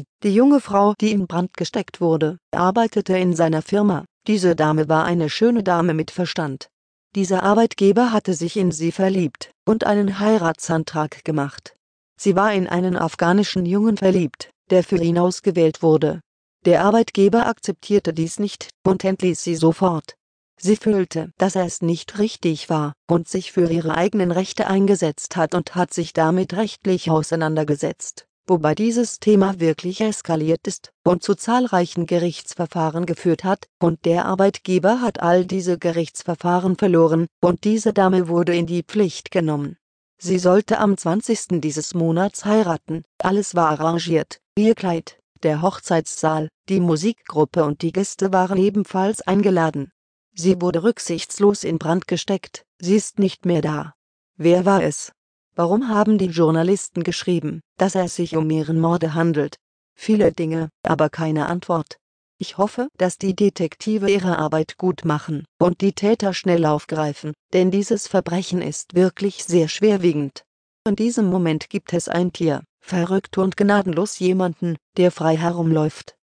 Casey, die junge Frau, die in Brand gesteckt wurde, arbeitete in seiner Firma. Diese Dame war eine schöne Dame mit Verstand. Dieser Arbeitgeber hatte sich in sie verliebt und einen Heiratsantrag gemacht. Sie war in einen afghanischen Jungen verliebt, der für ihn ausgewählt wurde. Der Arbeitgeber akzeptierte dies nicht und entließ sie sofort. Sie fühlte, dass er es nicht richtig war und sich für ihre eigenen Rechte eingesetzt hat und hat sich damit rechtlich auseinandergesetzt wobei dieses Thema wirklich eskaliert ist und zu zahlreichen Gerichtsverfahren geführt hat, und der Arbeitgeber hat all diese Gerichtsverfahren verloren, und diese Dame wurde in die Pflicht genommen. Sie sollte am 20. dieses Monats heiraten, alles war arrangiert, ihr Kleid, der Hochzeitssaal, die Musikgruppe und die Gäste waren ebenfalls eingeladen. Sie wurde rücksichtslos in Brand gesteckt, sie ist nicht mehr da. Wer war es, Warum haben die Journalisten geschrieben, dass es sich um ihren Morde handelt? Viele Dinge, aber keine Antwort. Ich hoffe, dass die Detektive ihre Arbeit gut machen und die Täter schnell aufgreifen, denn dieses Verbrechen ist wirklich sehr schwerwiegend. In diesem Moment gibt es ein Tier, verrückt und gnadenlos jemanden, der frei herumläuft